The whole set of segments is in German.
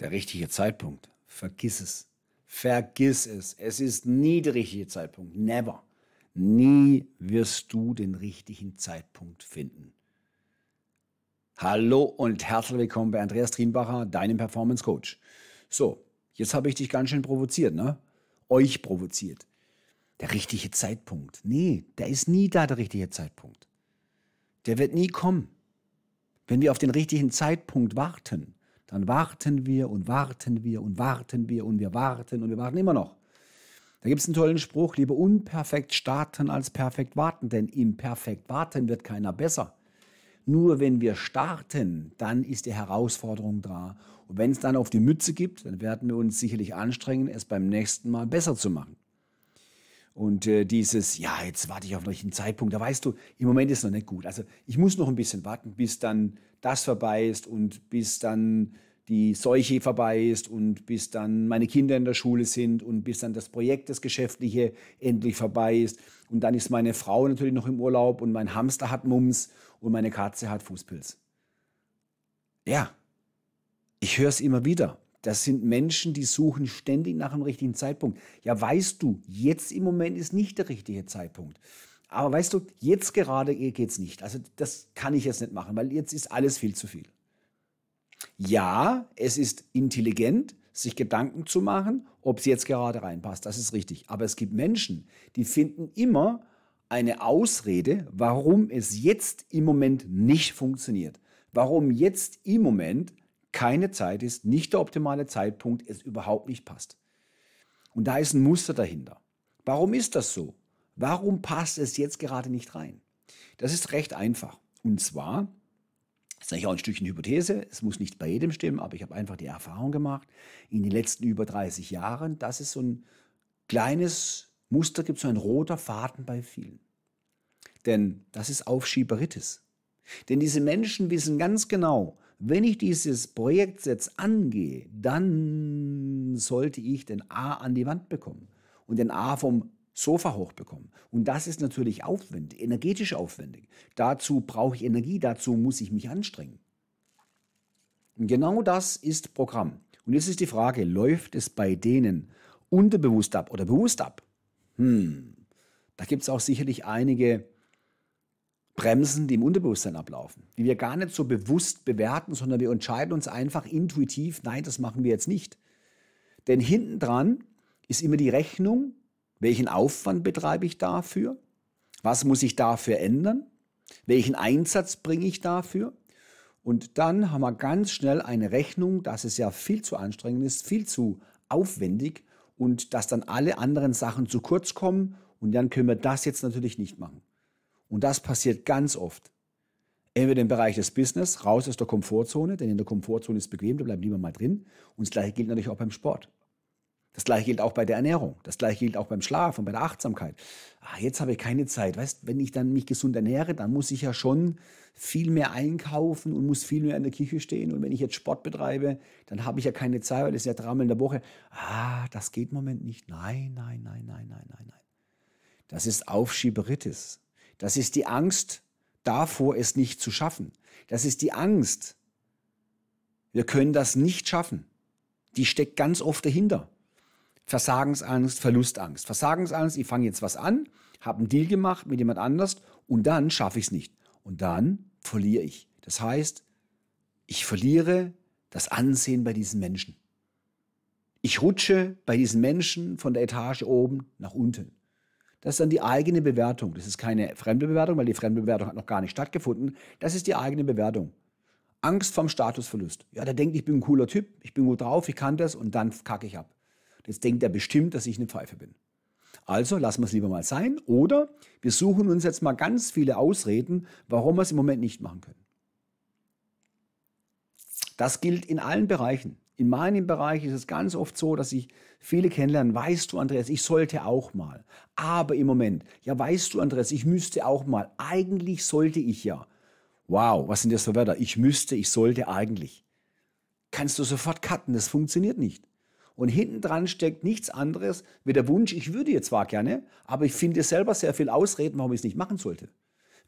der richtige Zeitpunkt. Vergiss es. Vergiss es. Es ist nie der richtige Zeitpunkt. Never. Nie wirst du den richtigen Zeitpunkt finden. Hallo und herzlich willkommen bei Andreas Trienbacher, deinem Performance Coach. So, jetzt habe ich dich ganz schön provoziert, ne? Euch provoziert. Der richtige Zeitpunkt. Nee, der ist nie da, der richtige Zeitpunkt. Der wird nie kommen. Wenn wir auf den richtigen Zeitpunkt warten, dann warten wir und warten wir und warten wir und wir warten und wir warten immer noch. Da gibt es einen tollen Spruch, lieber unperfekt starten als perfekt warten, denn im perfekt warten wird keiner besser. Nur wenn wir starten, dann ist die Herausforderung da. Und wenn es dann auf die Mütze gibt, dann werden wir uns sicherlich anstrengen, es beim nächsten Mal besser zu machen. Und äh, dieses, ja, jetzt warte ich auf den richtigen Zeitpunkt, da weißt du, im Moment ist es noch nicht gut. Also ich muss noch ein bisschen warten, bis dann das vorbei ist und bis dann die Seuche vorbei ist und bis dann meine Kinder in der Schule sind und bis dann das Projekt, das Geschäftliche endlich vorbei ist. Und dann ist meine Frau natürlich noch im Urlaub und mein Hamster hat Mums und meine Katze hat Fußpilz. Ja, ich höre es immer wieder. Das sind Menschen, die suchen ständig nach dem richtigen Zeitpunkt. Ja, weißt du, jetzt im Moment ist nicht der richtige Zeitpunkt. Aber weißt du, jetzt gerade geht es nicht. Also das kann ich jetzt nicht machen, weil jetzt ist alles viel zu viel. Ja, es ist intelligent, sich Gedanken zu machen, ob es jetzt gerade reinpasst. Das ist richtig. Aber es gibt Menschen, die finden immer eine Ausrede, warum es jetzt im Moment nicht funktioniert. Warum jetzt im Moment keine Zeit ist, nicht der optimale Zeitpunkt, es überhaupt nicht passt. Und da ist ein Muster dahinter. Warum ist das so? Warum passt es jetzt gerade nicht rein? Das ist recht einfach. Und zwar, das ist auch ein Stückchen Hypothese. Es muss nicht bei jedem stimmen, aber ich habe einfach die Erfahrung gemacht, in den letzten über 30 Jahren, dass es so ein kleines Muster gibt, so ein roter Faden bei vielen. Denn das ist Aufschieberitis. Denn diese Menschen wissen ganz genau, wenn ich dieses Projekt jetzt angehe, dann sollte ich den A an die Wand bekommen und den A vom Sofa hochbekommen. Und das ist natürlich aufwendig, energetisch aufwendig. Dazu brauche ich Energie, dazu muss ich mich anstrengen. Und genau das ist Programm. Und jetzt ist die Frage, läuft es bei denen unterbewusst ab oder bewusst ab? Hm, da gibt es auch sicherlich einige Bremsen, die im Unterbewusstsein ablaufen, die wir gar nicht so bewusst bewerten, sondern wir entscheiden uns einfach intuitiv, nein, das machen wir jetzt nicht. Denn hintendran ist immer die Rechnung welchen Aufwand betreibe ich dafür? Was muss ich dafür ändern? Welchen Einsatz bringe ich dafür? Und dann haben wir ganz schnell eine Rechnung, dass es ja viel zu anstrengend ist, viel zu aufwendig und dass dann alle anderen Sachen zu kurz kommen und dann können wir das jetzt natürlich nicht machen. Und das passiert ganz oft. Entweder im Bereich des Business, raus aus der Komfortzone, denn in der Komfortzone ist es bequem, da bleibt lieber mal drin. Und das gleiche gilt natürlich auch beim Sport. Das gleiche gilt auch bei der Ernährung. Das gleiche gilt auch beim Schlaf und bei der Achtsamkeit. Ah, jetzt habe ich keine Zeit. Weißt, wenn ich dann mich gesund ernähre, dann muss ich ja schon viel mehr einkaufen und muss viel mehr in der Küche stehen. Und wenn ich jetzt Sport betreibe, dann habe ich ja keine Zeit, weil es ist ja dreimal in der Woche. Ah, das geht im Moment nicht. Nein, nein, nein, nein, nein, nein, nein. Das ist Aufschieberitis. Das ist die Angst davor, es nicht zu schaffen. Das ist die Angst. Wir können das nicht schaffen. Die steckt ganz oft dahinter. Versagensangst, Verlustangst. Versagensangst, ich fange jetzt was an, habe einen Deal gemacht mit jemand anders und dann schaffe ich es nicht. Und dann verliere ich. Das heißt, ich verliere das Ansehen bei diesen Menschen. Ich rutsche bei diesen Menschen von der Etage oben nach unten. Das ist dann die eigene Bewertung. Das ist keine fremde Bewertung, weil die fremde Bewertung hat noch gar nicht stattgefunden. Das ist die eigene Bewertung. Angst vom Statusverlust. Ja, der denkt, ich bin ein cooler Typ, ich bin gut drauf, ich kann das und dann kacke ich ab. Jetzt denkt er bestimmt, dass ich eine Pfeife bin. Also lassen wir es lieber mal sein oder wir suchen uns jetzt mal ganz viele Ausreden, warum wir es im Moment nicht machen können. Das gilt in allen Bereichen. In meinem Bereich ist es ganz oft so, dass ich viele kennenlernen, weißt du, Andreas, ich sollte auch mal. Aber im Moment, ja, weißt du, Andreas, ich müsste auch mal. Eigentlich sollte ich ja. Wow, was sind das für Wörter? Ich müsste, ich sollte eigentlich. Kannst du sofort cutten, das funktioniert nicht. Und hinten dran steckt nichts anderes wie der Wunsch, ich würde jetzt zwar gerne, aber ich finde selber sehr viel Ausreden, warum ich es nicht machen sollte.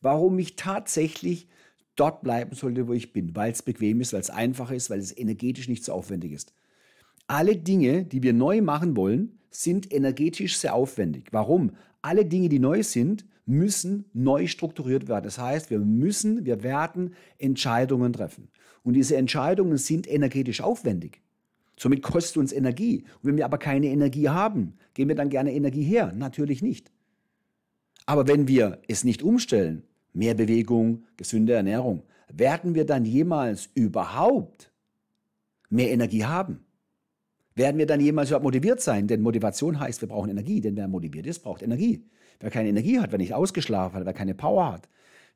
Warum ich tatsächlich dort bleiben sollte, wo ich bin, weil es bequem ist, weil es einfach ist, weil es energetisch nicht so aufwendig ist. Alle Dinge, die wir neu machen wollen, sind energetisch sehr aufwendig. Warum? Alle Dinge, die neu sind, müssen neu strukturiert werden. Das heißt, wir müssen, wir werden Entscheidungen treffen. Und diese Entscheidungen sind energetisch aufwendig. Somit kostet uns Energie. Und wenn wir aber keine Energie haben, geben wir dann gerne Energie her? Natürlich nicht. Aber wenn wir es nicht umstellen, mehr Bewegung, gesunde Ernährung, werden wir dann jemals überhaupt mehr Energie haben? Werden wir dann jemals überhaupt motiviert sein? Denn Motivation heißt, wir brauchen Energie. Denn wer motiviert ist, braucht Energie. Wer keine Energie hat, wer nicht ausgeschlafen hat, wer keine Power hat,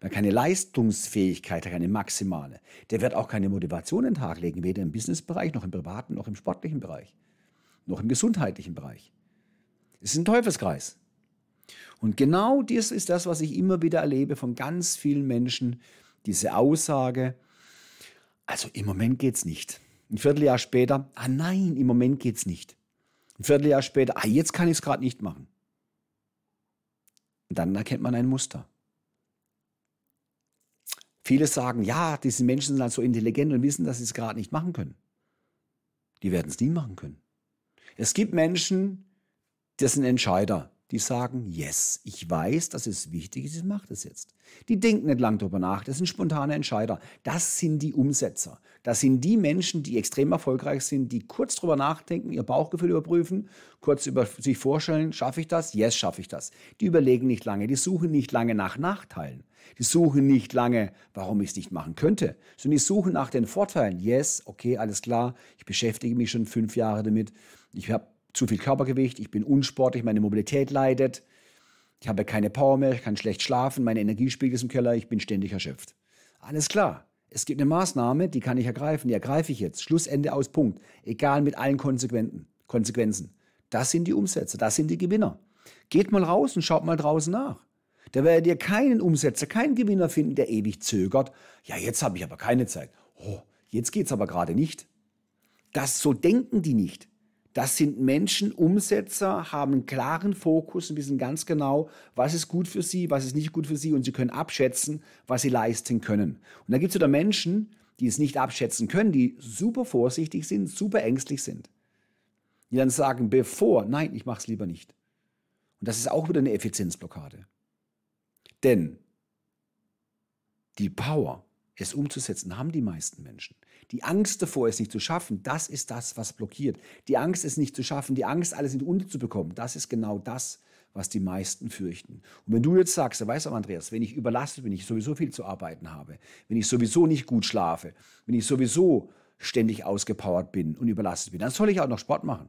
wer keine Leistungsfähigkeit hat, keine maximale, der wird auch keine Motivation in den Tag legen, weder im Businessbereich, noch im privaten, noch im sportlichen Bereich, noch im gesundheitlichen Bereich. Es ist ein Teufelskreis. Und genau das ist das, was ich immer wieder erlebe von ganz vielen Menschen, diese Aussage, also im Moment geht's nicht. Ein Vierteljahr später, ah nein, im Moment geht's nicht. Ein Vierteljahr später, ah jetzt kann ich es gerade nicht machen. Und dann erkennt man ein Muster. Viele sagen, ja, diese Menschen sind halt so intelligent und wissen, dass sie es gerade nicht machen können. Die werden es nie machen können. Es gibt Menschen, das sind Entscheider die sagen, yes, ich weiß, dass es wichtig ist, ich mache das jetzt. Die denken nicht lange darüber nach, das sind spontane Entscheider. Das sind die Umsetzer. Das sind die Menschen, die extrem erfolgreich sind, die kurz darüber nachdenken, ihr Bauchgefühl überprüfen, kurz über sich vorstellen, schaffe ich das? Yes, schaffe ich das. Die überlegen nicht lange, die suchen nicht lange nach Nachteilen. Die suchen nicht lange, warum ich es nicht machen könnte, sondern die suchen nach den Vorteilen. Yes, okay, alles klar, ich beschäftige mich schon fünf Jahre damit. Ich habe zu viel Körpergewicht, ich bin unsportlich, meine Mobilität leidet, ich habe keine Power mehr, ich kann schlecht schlafen, mein Energiespiegel ist im Keller, ich bin ständig erschöpft. Alles klar. Es gibt eine Maßnahme, die kann ich ergreifen, die ergreife ich jetzt. Schlussende aus Punkt. Egal mit allen Konsequenzen. Konsequenzen. Das sind die Umsätze, das sind die Gewinner. Geht mal raus und schaut mal draußen nach. Da werdet ihr keinen Umsetzer, keinen Gewinner finden, der ewig zögert. Ja, jetzt habe ich aber keine Zeit. Oh, jetzt geht es aber gerade nicht. Das so denken die nicht. Das sind Menschen, Umsetzer, haben einen klaren Fokus und wissen ganz genau, was ist gut für sie, was ist nicht gut für sie und sie können abschätzen, was sie leisten können. Und da gibt es wieder Menschen, die es nicht abschätzen können, die super vorsichtig sind, super ängstlich sind. Die dann sagen, bevor, nein, ich mache es lieber nicht. Und das ist auch wieder eine Effizienzblockade. Denn die Power es umzusetzen, haben die meisten Menschen. Die Angst davor, es nicht zu schaffen, das ist das, was blockiert. Die Angst, es nicht zu schaffen, die Angst, alles in die Unter zu bekommen, das ist genau das, was die meisten fürchten. Und wenn du jetzt sagst, weißt du, Andreas, wenn ich überlastet bin, ich sowieso viel zu arbeiten habe, wenn ich sowieso nicht gut schlafe, wenn ich sowieso ständig ausgepowert bin und überlastet bin, dann soll ich auch noch Sport machen.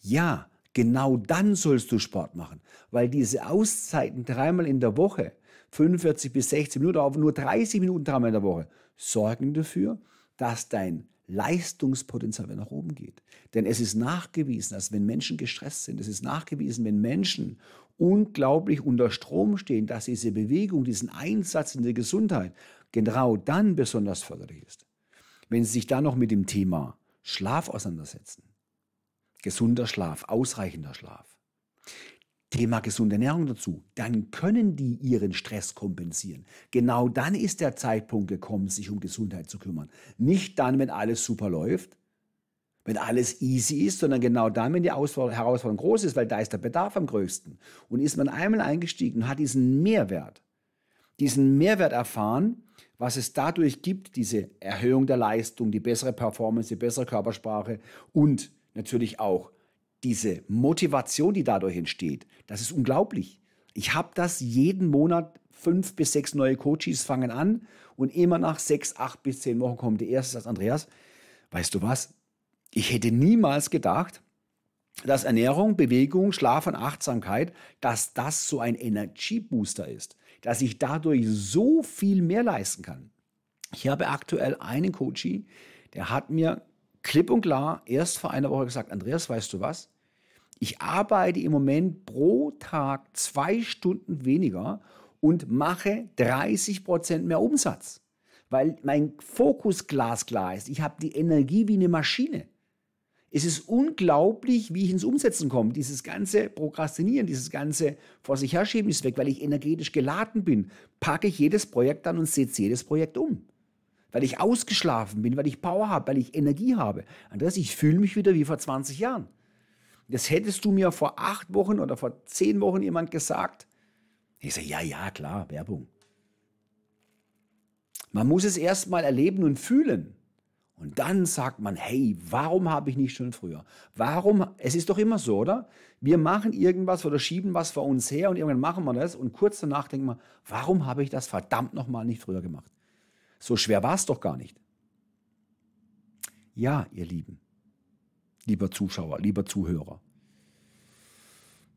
Ja, genau dann sollst du Sport machen, weil diese Auszeiten dreimal in der Woche, 45 bis 60 Minuten, aber nur 30 Minuten dreimal in der Woche, sorgen dafür, dass dein Leistungspotenzial nach oben geht. Denn es ist nachgewiesen, dass wenn Menschen gestresst sind, es ist nachgewiesen, wenn Menschen unglaublich unter Strom stehen, dass diese Bewegung, diesen Einsatz in der Gesundheit genau dann besonders förderlich ist. Wenn sie sich dann noch mit dem Thema Schlaf auseinandersetzen, gesunder Schlaf, ausreichender Schlaf, Thema gesunde Ernährung dazu, dann können die ihren Stress kompensieren. Genau dann ist der Zeitpunkt gekommen, sich um Gesundheit zu kümmern. Nicht dann, wenn alles super läuft, wenn alles easy ist, sondern genau dann, wenn die Herausforderung groß ist, weil da ist der Bedarf am größten. Und ist man einmal eingestiegen und hat diesen Mehrwert, diesen Mehrwert erfahren, was es dadurch gibt, diese Erhöhung der Leistung, die bessere Performance, die bessere Körpersprache und natürlich auch diese Motivation, die dadurch entsteht, das ist unglaublich. Ich habe das jeden Monat, fünf bis sechs neue Coaches fangen an und immer nach sechs, acht bis zehn Wochen kommt der erste, sagt Andreas, weißt du was, ich hätte niemals gedacht, dass Ernährung, Bewegung, Schlaf und Achtsamkeit, dass das so ein Energy ist, dass ich dadurch so viel mehr leisten kann. Ich habe aktuell einen Coachie, der hat mir klipp und klar erst vor einer Woche gesagt, Andreas, weißt du was? Ich arbeite im Moment pro Tag zwei Stunden weniger und mache 30 Prozent mehr Umsatz, weil mein Fokus glasklar ist. Ich habe die Energie wie eine Maschine. Es ist unglaublich, wie ich ins Umsetzen komme. Dieses ganze Prokrastinieren, dieses ganze vor sich herschieben ist weg, weil ich energetisch geladen bin. Packe ich jedes Projekt an und setze jedes Projekt um weil ich ausgeschlafen bin, weil ich Power habe, weil ich Energie habe. Andreas, ich fühle mich wieder wie vor 20 Jahren. Das hättest du mir vor acht Wochen oder vor zehn Wochen jemand gesagt. Ich sage, ja, ja, klar, Werbung. Man muss es erstmal erleben und fühlen. Und dann sagt man, hey, warum habe ich nicht schon früher? Warum? Es ist doch immer so, oder? Wir machen irgendwas oder schieben was vor uns her und irgendwann machen wir das und kurz danach denken wir, warum habe ich das verdammt nochmal nicht früher gemacht? So schwer war es doch gar nicht. Ja, ihr Lieben, lieber Zuschauer, lieber Zuhörer.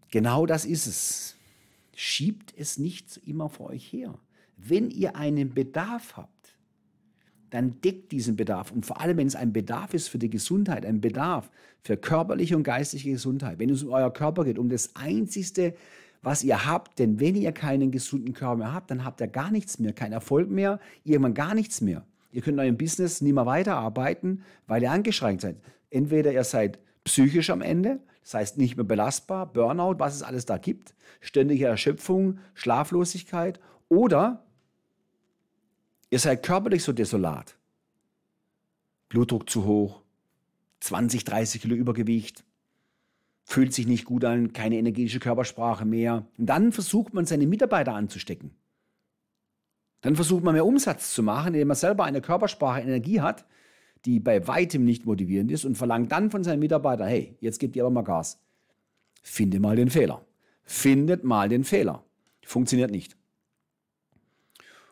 Genau das ist es. Schiebt es nicht immer vor euch her. Wenn ihr einen Bedarf habt, dann deckt diesen Bedarf. Und vor allem, wenn es ein Bedarf ist für die Gesundheit, ein Bedarf für körperliche und geistige Gesundheit, wenn es um euer Körper geht, um das einzigste was ihr habt. Denn wenn ihr keinen gesunden Körper mehr habt, dann habt ihr gar nichts mehr, keinen Erfolg mehr, irgendwann gar nichts mehr. Ihr könnt in eurem Business nicht mehr weiterarbeiten, weil ihr angeschränkt seid. Entweder ihr seid psychisch am Ende, das heißt nicht mehr belastbar, Burnout, was es alles da gibt, ständige Erschöpfung, Schlaflosigkeit oder ihr seid körperlich so desolat. Blutdruck zu hoch, 20, 30 Kilo Übergewicht, fühlt sich nicht gut an, keine energetische Körpersprache mehr. Und dann versucht man, seine Mitarbeiter anzustecken. Dann versucht man, mehr Umsatz zu machen, indem man selber eine Körpersprache Energie hat, die bei weitem nicht motivierend ist und verlangt dann von seinen Mitarbeitern, hey, jetzt gebt ihr aber mal Gas. Finde mal den Fehler. Findet mal den Fehler. Funktioniert nicht.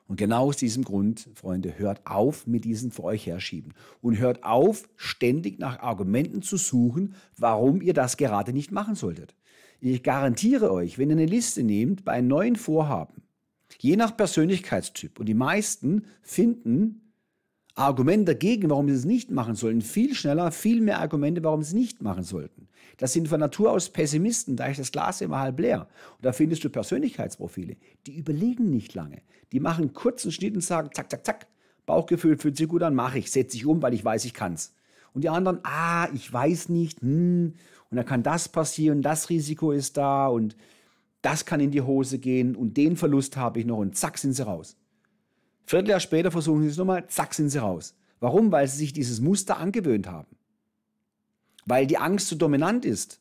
Und genau aus diesem Grund, Freunde, hört auf mit diesen vor euch herschieben und hört auf, ständig nach Argumenten zu suchen, warum ihr das gerade nicht machen solltet. Ich garantiere euch, wenn ihr eine Liste nehmt bei neuen Vorhaben, je nach Persönlichkeitstyp, und die meisten finden Argument dagegen, warum sie es nicht machen sollen, viel schneller, viel mehr Argumente, warum sie es nicht machen sollten. Das sind von Natur aus Pessimisten, da ist das Glas immer halb leer. Und da findest du Persönlichkeitsprofile. Die überlegen nicht lange. Die machen kurzen Schnitt und sagen, zack, zack, zack, Bauchgefühl fühlt sich gut an, mache ich, setze ich um, weil ich weiß, ich kann's. Und die anderen, ah, ich weiß nicht, hm, und dann kann das passieren, das Risiko ist da und das kann in die Hose gehen und den Verlust habe ich noch und zack sind sie raus. Vierteljahr später versuchen sie es nochmal, zack, sind sie raus. Warum? Weil sie sich dieses Muster angewöhnt haben. Weil die Angst zu dominant ist.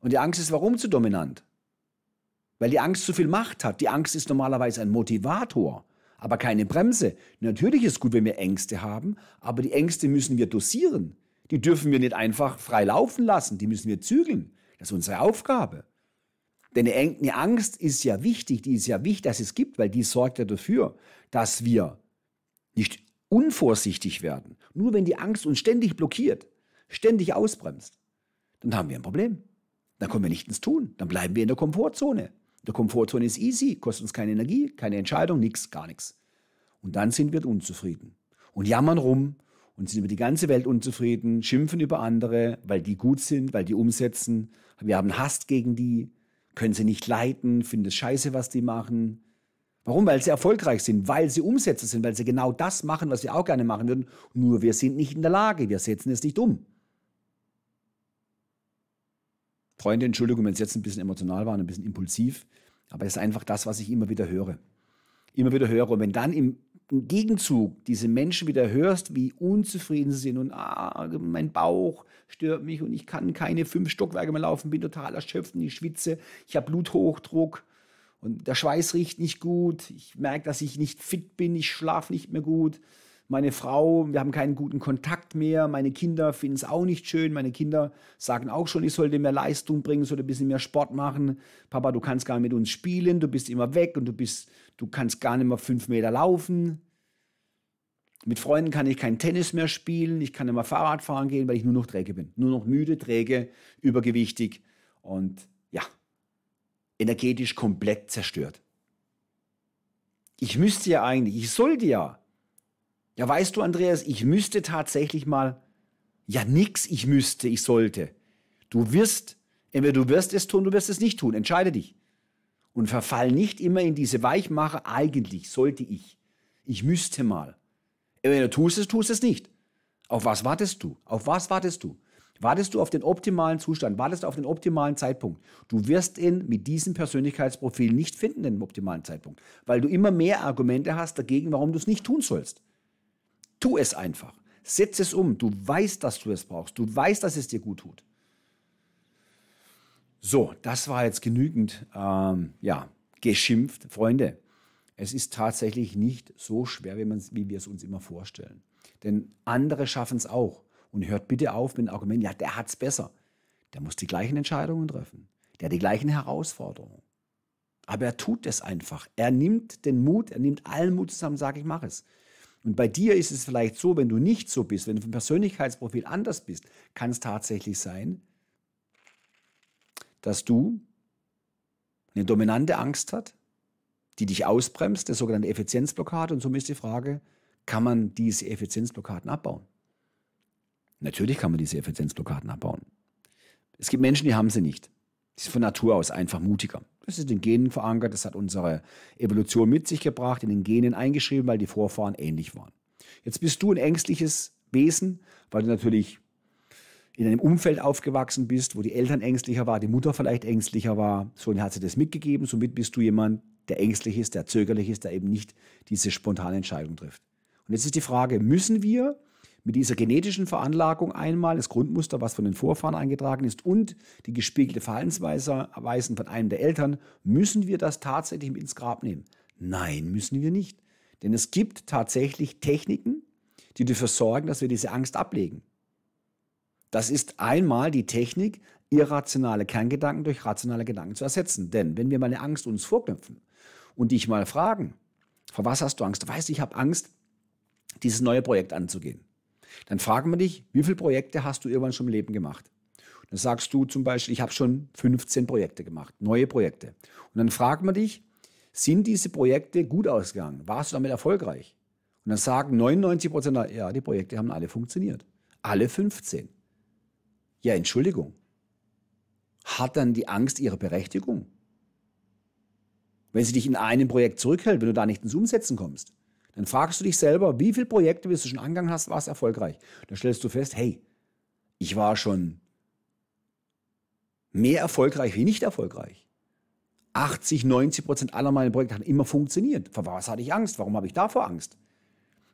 Und die Angst ist warum zu dominant? Weil die Angst zu viel Macht hat. Die Angst ist normalerweise ein Motivator, aber keine Bremse. Natürlich ist es gut, wenn wir Ängste haben, aber die Ängste müssen wir dosieren. Die dürfen wir nicht einfach frei laufen lassen, die müssen wir zügeln. Das ist unsere Aufgabe. Denn eine Angst ist ja wichtig, die ist ja wichtig, dass es gibt, weil die sorgt ja dafür, dass wir nicht unvorsichtig werden. Nur wenn die Angst uns ständig blockiert, ständig ausbremst, dann haben wir ein Problem. Dann kommen wir nicht ins Tun, dann bleiben wir in der Komfortzone. In der Komfortzone ist easy, kostet uns keine Energie, keine Entscheidung, nichts, gar nichts. Und dann sind wir unzufrieden und jammern rum und sind über die ganze Welt unzufrieden, schimpfen über andere, weil die gut sind, weil die umsetzen. Wir haben Hass gegen die, können sie nicht leiten, finden es scheiße, was die machen. Warum? Weil sie erfolgreich sind, weil sie Umsetzer sind, weil sie genau das machen, was wir auch gerne machen würden. Nur wir sind nicht in der Lage, wir setzen es nicht um. Freunde, Entschuldigung, wenn es jetzt ein bisschen emotional war und ein bisschen impulsiv, aber es ist einfach das, was ich immer wieder höre. Immer wieder höre. Und wenn dann im im Gegenzug diese Menschen wieder hörst, wie unzufrieden sie sind und ah, mein Bauch stört mich und ich kann keine fünf Stockwerke mehr laufen, bin total erschöpft und ich schwitze, ich habe Bluthochdruck und der Schweiß riecht nicht gut, ich merke, dass ich nicht fit bin, ich schlafe nicht mehr gut meine Frau, wir haben keinen guten Kontakt mehr, meine Kinder finden es auch nicht schön, meine Kinder sagen auch schon, ich sollte mehr Leistung bringen, sollte ein bisschen mehr Sport machen, Papa, du kannst gar nicht mit uns spielen, du bist immer weg und du bist, du kannst gar nicht mehr fünf Meter laufen. Mit Freunden kann ich kein Tennis mehr spielen, ich kann nicht mehr Fahrrad fahren gehen, weil ich nur noch träge bin. Nur noch müde, träge, übergewichtig und ja, energetisch komplett zerstört. Ich müsste ja eigentlich, ich sollte ja ja, weißt du, Andreas, ich müsste tatsächlich mal, ja, nix, ich müsste, ich sollte. Du wirst, entweder du wirst es tun, du wirst es nicht tun. Entscheide dich. Und verfall nicht immer in diese Weichmacher, eigentlich sollte ich. Ich müsste mal. Entweder tust es, tust es nicht. Auf was wartest du? Auf was wartest du? Wartest du auf den optimalen Zustand? Wartest du auf den optimalen Zeitpunkt? Du wirst ihn mit diesem Persönlichkeitsprofil nicht finden, den optimalen Zeitpunkt, weil du immer mehr Argumente hast dagegen, warum du es nicht tun sollst. Tu es einfach. Setz es um. Du weißt, dass du es brauchst. Du weißt, dass es dir gut tut. So, das war jetzt genügend, ähm, ja, geschimpft. Freunde, es ist tatsächlich nicht so schwer, wie, wie wir es uns immer vorstellen. Denn andere schaffen es auch. Und hört bitte auf mit dem Argument, ja, der hat es besser. Der muss die gleichen Entscheidungen treffen. Der hat die gleichen Herausforderungen. Aber er tut es einfach. Er nimmt den Mut, er nimmt allen Mut zusammen und sagt, ich mache es. Und bei dir ist es vielleicht so, wenn du nicht so bist, wenn du vom Persönlichkeitsprofil anders bist, kann es tatsächlich sein, dass du eine dominante Angst hat, die dich ausbremst, der sogenannte Effizienzblockade. Und somit ist die Frage, kann man diese Effizienzblockaden abbauen? Natürlich kann man diese Effizienzblockaden abbauen. Es gibt Menschen, die haben sie nicht. Sie ist von Natur aus einfach mutiger. Das ist in den Genen verankert, das hat unsere Evolution mit sich gebracht, in den Genen eingeschrieben, weil die Vorfahren ähnlich waren. Jetzt bist du ein ängstliches Wesen, weil du natürlich in einem Umfeld aufgewachsen bist, wo die Eltern ängstlicher waren, die Mutter vielleicht ängstlicher war. So hat sie das mitgegeben. Somit bist du jemand, der ängstlich ist, der zögerlich ist, der eben nicht diese spontane Entscheidung trifft. Und jetzt ist die Frage, müssen wir mit dieser genetischen Veranlagung einmal, das Grundmuster, was von den Vorfahren eingetragen ist, und die gespiegelte Verhaltensweisen von einem der Eltern, müssen wir das tatsächlich mit ins Grab nehmen? Nein, müssen wir nicht. Denn es gibt tatsächlich Techniken, die dafür sorgen, dass wir diese Angst ablegen. Das ist einmal die Technik, irrationale Kerngedanken durch rationale Gedanken zu ersetzen. Denn wenn wir mal eine Angst uns vorknüpfen und dich mal fragen, vor was hast du Angst? Weißt du, ich habe Angst, dieses neue Projekt anzugehen. Dann fragen wir dich, wie viele Projekte hast du irgendwann schon im Leben gemacht? Dann sagst du zum Beispiel, ich habe schon 15 Projekte gemacht, neue Projekte. Und dann fragen wir dich, sind diese Projekte gut ausgegangen? Warst du damit erfolgreich? Und dann sagen 99 Prozent, ja, die Projekte haben alle funktioniert. Alle 15. Ja, Entschuldigung. Hat dann die Angst ihre Berechtigung? Wenn sie dich in einem Projekt zurückhält, wenn du da nicht ins Umsetzen kommst. Dann fragst du dich selber, wie viele Projekte, bis du schon angegangen hast, war es erfolgreich. Dann stellst du fest, hey, ich war schon mehr erfolgreich wie nicht erfolgreich. 80, 90 Prozent aller meiner Projekte haben immer funktioniert. Vor was hatte ich Angst? Warum habe ich davor Angst?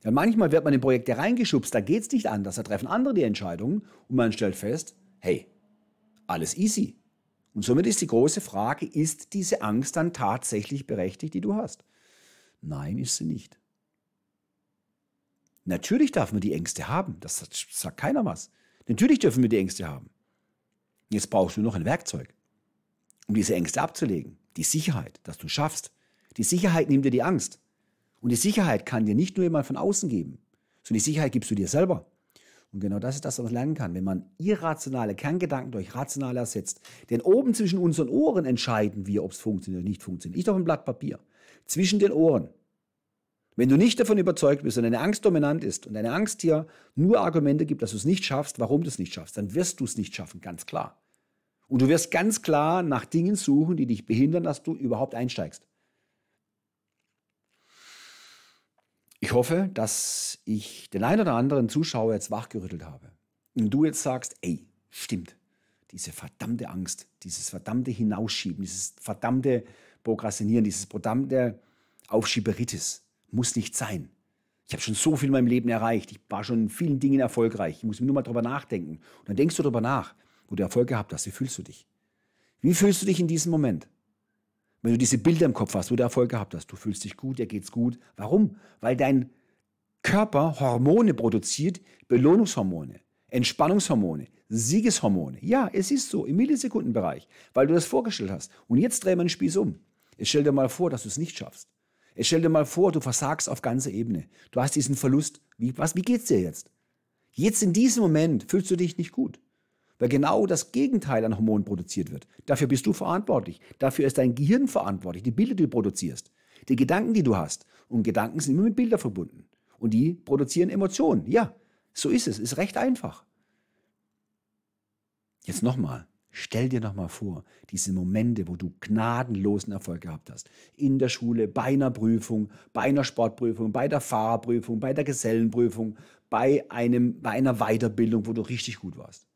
Ja, manchmal wird man in Projekte reingeschubst, da geht es nicht anders. Da treffen andere die Entscheidungen und man stellt fest, hey, alles easy. Und somit ist die große Frage, ist diese Angst dann tatsächlich berechtigt, die du hast? Nein, ist sie nicht. Natürlich darf man die Ängste haben. Das sagt keiner was. Natürlich dürfen wir die Ängste haben. Jetzt brauchst du noch ein Werkzeug, um diese Ängste abzulegen. Die Sicherheit, dass du schaffst. Die Sicherheit nimmt dir die Angst. Und die Sicherheit kann dir nicht nur jemand von außen geben, sondern die Sicherheit gibst du dir selber. Und genau das ist das, was man lernen kann, wenn man irrationale Kerngedanken durch rationale ersetzt. Denn oben zwischen unseren Ohren entscheiden wir, ob es funktioniert oder nicht funktioniert. Ich doch ein Blatt Papier. Zwischen den Ohren. Wenn du nicht davon überzeugt bist und deine Angst dominant ist und deine Angst hier nur Argumente gibt, dass du es nicht schaffst, warum du es nicht schaffst, dann wirst du es nicht schaffen, ganz klar. Und du wirst ganz klar nach Dingen suchen, die dich behindern, dass du überhaupt einsteigst. Ich hoffe, dass ich den einen oder anderen Zuschauer jetzt wachgerüttelt habe. Und du jetzt sagst, ey, stimmt, diese verdammte Angst, dieses verdammte Hinausschieben, dieses verdammte Prokrastinieren, dieses verdammte Aufschieberitis, muss nicht sein. Ich habe schon so viel in meinem Leben erreicht. Ich war schon in vielen Dingen erfolgreich. Ich muss nur mal darüber nachdenken. Und dann denkst du darüber nach, wo du Erfolg gehabt hast. Wie fühlst du dich? Wie fühlst du dich in diesem Moment? Wenn du diese Bilder im Kopf hast, wo du Erfolg gehabt hast, du fühlst dich gut, dir geht's gut. Warum? Weil dein Körper Hormone produziert, Belohnungshormone, Entspannungshormone, Siegeshormone. Ja, es ist so, im Millisekundenbereich, weil du das vorgestellt hast. Und jetzt drehen wir den Spieß um. Jetzt stell dir mal vor, dass du es nicht schaffst. Jetzt stell dir mal vor, du versagst auf ganzer Ebene. Du hast diesen Verlust. Wie, was, wie geht's dir jetzt? Jetzt in diesem Moment fühlst du dich nicht gut. Weil genau das Gegenteil an Hormonen produziert wird. Dafür bist du verantwortlich. Dafür ist dein Gehirn verantwortlich. Die Bilder, die du produzierst. Die Gedanken, die du hast. Und Gedanken sind immer mit Bildern verbunden. Und die produzieren Emotionen. Ja, so ist es. Ist recht einfach. Jetzt nochmal. Stell dir nochmal vor, diese Momente, wo du gnadenlosen Erfolg gehabt hast. In der Schule, bei einer Prüfung, bei einer Sportprüfung, bei der Fahrerprüfung, bei der Gesellenprüfung, bei, einem, bei einer Weiterbildung, wo du richtig gut warst.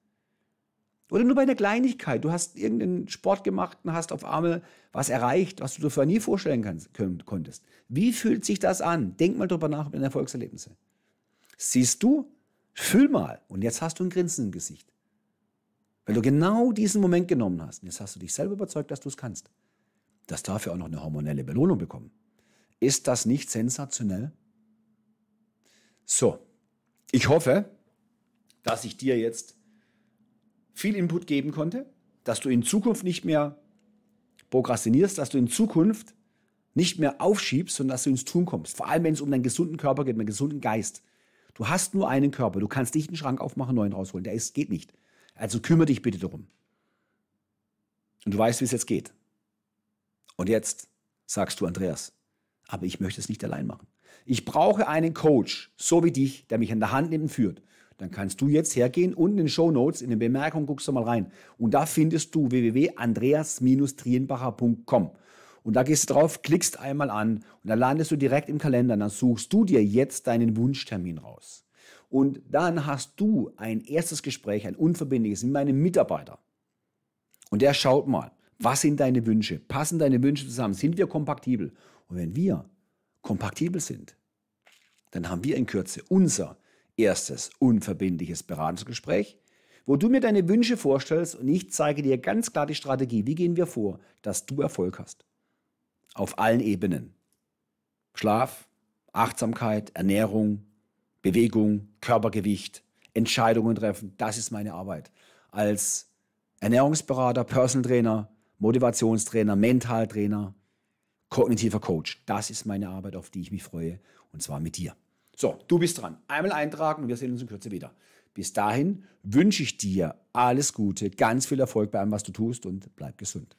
Oder nur bei einer Kleinigkeit. Du hast irgendeinen Sport gemacht und hast auf einmal was erreicht, was du dir vorher nie vorstellen kannst, können, konntest. Wie fühlt sich das an? Denk mal drüber nach über deine Erfolgserlebnisse. Siehst du? Fühl mal. Und jetzt hast du ein Grinsen im Gesicht. Weil du genau diesen Moment genommen hast. Und jetzt hast du dich selber überzeugt, dass du es kannst. Dass dafür auch noch eine hormonelle Belohnung bekommen. Ist das nicht sensationell? So, ich hoffe, dass ich dir jetzt viel Input geben konnte, dass du in Zukunft nicht mehr prokrastinierst, dass du in Zukunft nicht mehr aufschiebst, sondern dass du ins Tun kommst. Vor allem, wenn es um deinen gesunden Körper geht, um deinen gesunden Geist. Du hast nur einen Körper. Du kannst nicht einen Schrank aufmachen, neuen rausholen. Der ist, geht nicht. Also kümmere dich bitte darum. Und du weißt, wie es jetzt geht. Und jetzt sagst du, Andreas, aber ich möchte es nicht allein machen. Ich brauche einen Coach, so wie dich, der mich an der Hand nimmt und führt. Dann kannst du jetzt hergehen und in den Show Notes, in den Bemerkungen guckst du mal rein. Und da findest du www.andreas-trienbacher.com. Und da gehst du drauf, klickst einmal an und dann landest du direkt im Kalender. Und Dann suchst du dir jetzt deinen Wunschtermin raus. Und dann hast du ein erstes Gespräch, ein unverbindliches mit meinem Mitarbeiter. Und der schaut mal, was sind deine Wünsche? Passen deine Wünsche zusammen? Sind wir kompatibel? Und wenn wir kompatibel sind, dann haben wir in Kürze unser erstes unverbindliches Beratungsgespräch, wo du mir deine Wünsche vorstellst und ich zeige dir ganz klar die Strategie, wie gehen wir vor, dass du Erfolg hast. Auf allen Ebenen. Schlaf, Achtsamkeit, Ernährung, Bewegung, Körpergewicht, Entscheidungen treffen. Das ist meine Arbeit. Als Ernährungsberater, Personal Trainer, Motivationstrainer, Mentaltrainer, kognitiver Coach. Das ist meine Arbeit, auf die ich mich freue. Und zwar mit dir. So, du bist dran. Einmal eintragen und wir sehen uns in Kürze wieder. Bis dahin wünsche ich dir alles Gute, ganz viel Erfolg bei allem, was du tust und bleib gesund.